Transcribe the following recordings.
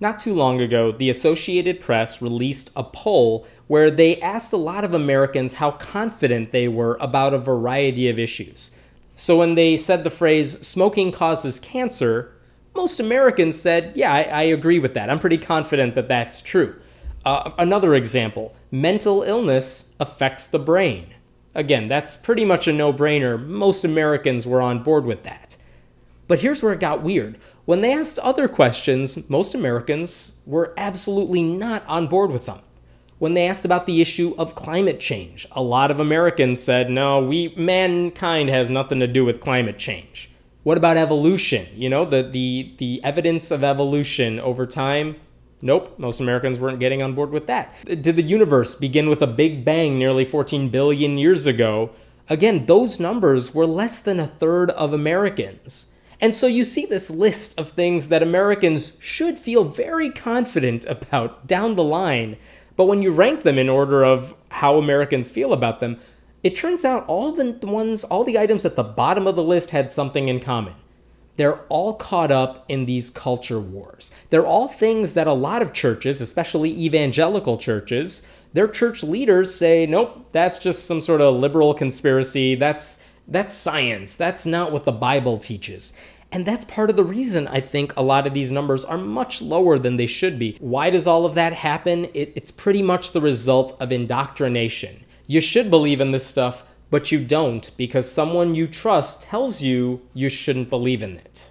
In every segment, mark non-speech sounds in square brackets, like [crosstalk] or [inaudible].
Not too long ago, the Associated Press released a poll where they asked a lot of Americans how confident they were about a variety of issues. So when they said the phrase, smoking causes cancer, most Americans said, yeah, I, I agree with that. I'm pretty confident that that's true. Uh, another example mental illness affects the brain. Again, that's pretty much a no brainer. Most Americans were on board with that. But here's where it got weird. When they asked other questions, most Americans were absolutely not on board with them. When they asked about the issue of climate change, a lot of Americans said, no, we, mankind has nothing to do with climate change. What about evolution? You know, the, the, the evidence of evolution over time? Nope, most Americans weren't getting on board with that. Did the universe begin with a big bang nearly 14 billion years ago? Again, those numbers were less than a third of Americans. And so you see this list of things that Americans should feel very confident about down the line. But when you rank them in order of how Americans feel about them, it turns out all the ones, all the items at the bottom of the list had something in common. They're all caught up in these culture wars. They're all things that a lot of churches, especially evangelical churches, their church leaders say, nope, that's just some sort of liberal conspiracy. That's that's science. That's not what the Bible teaches. And that's part of the reason I think a lot of these numbers are much lower than they should be. Why does all of that happen? It, it's pretty much the result of indoctrination. You should believe in this stuff, but you don't because someone you trust tells you you shouldn't believe in it.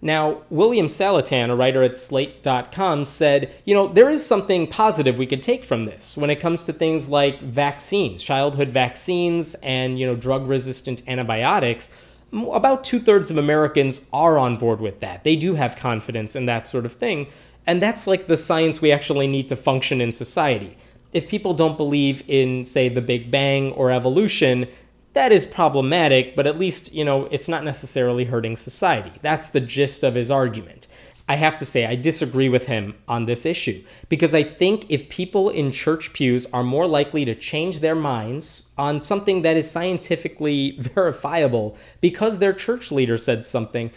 Now, William Salatan, a writer at Slate.com, said, you know, there is something positive we could take from this when it comes to things like vaccines, childhood vaccines, and, you know, drug resistant antibiotics. About two thirds of Americans are on board with that. They do have confidence in that sort of thing. And that's like the science we actually need to function in society. If people don't believe in, say, the Big Bang or evolution, that is problematic, but at least, you know, it's not necessarily hurting society. That's the gist of his argument. I have to say, I disagree with him on this issue because I think if people in church pews are more likely to change their minds on something that is scientifically [laughs] verifiable because their church leader said something,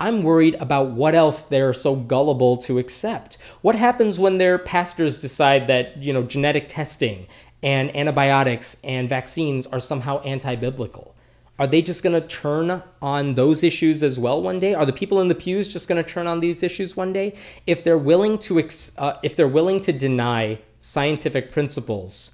I'm worried about what else they're so gullible to accept. What happens when their pastors decide that, you know, genetic testing and antibiotics and vaccines are somehow anti biblical? Are they just going to turn on those issues as well one day? Are the people in the pews just going to turn on these issues one day? If they're willing to uh, if they're willing to deny scientific principles,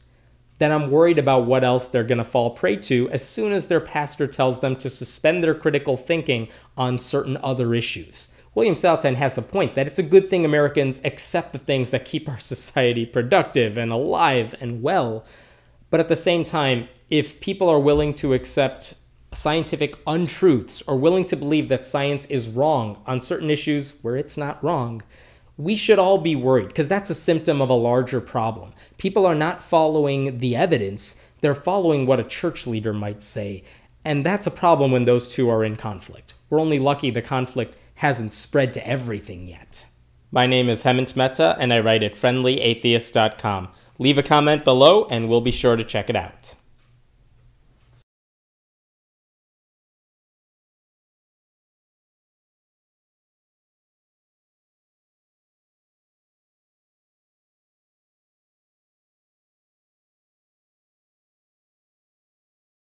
then I'm worried about what else they're going to fall prey to as soon as their pastor tells them to suspend their critical thinking on certain other issues. William Salton has a point that it's a good thing Americans accept the things that keep our [laughs] society productive and alive and well. But at the same time, if people are willing to accept scientific untruths or willing to believe that science is wrong on certain issues where it's not wrong, we should all be worried because that's a symptom of a larger problem. People are not following the evidence, they're following what a church leader might say. And that's a problem when those two are in conflict. We're only lucky the conflict hasn't spread to everything yet. My name is Hemant Mehta, and I write at friendlyatheist.com. Leave a comment below, and we'll be sure to check it out.